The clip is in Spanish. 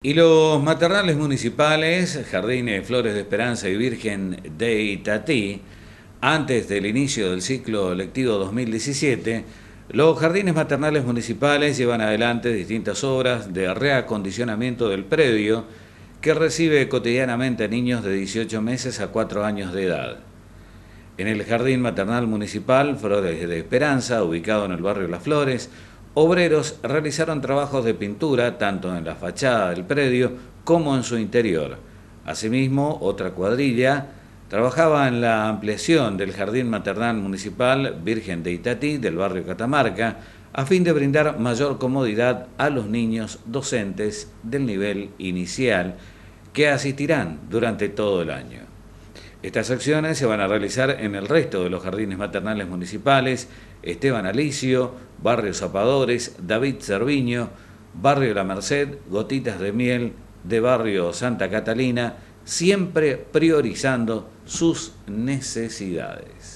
Y los maternales municipales, Jardines Flores de Esperanza y Virgen de Itatí, antes del inicio del ciclo lectivo 2017, los jardines maternales municipales llevan adelante distintas obras de reacondicionamiento del predio que recibe cotidianamente a niños de 18 meses a 4 años de edad. En el Jardín Maternal Municipal Flores de Esperanza, ubicado en el barrio Las Flores, Obreros realizaron trabajos de pintura tanto en la fachada del predio como en su interior. Asimismo, otra cuadrilla trabajaba en la ampliación del Jardín Maternal Municipal Virgen de Itatí del barrio Catamarca a fin de brindar mayor comodidad a los niños docentes del nivel inicial que asistirán durante todo el año. Estas acciones se van a realizar en el resto de los jardines maternales municipales Esteban Alicio, Barrio Zapadores, David Cerviño, Barrio La Merced, Gotitas de Miel, de Barrio Santa Catalina, siempre priorizando sus necesidades.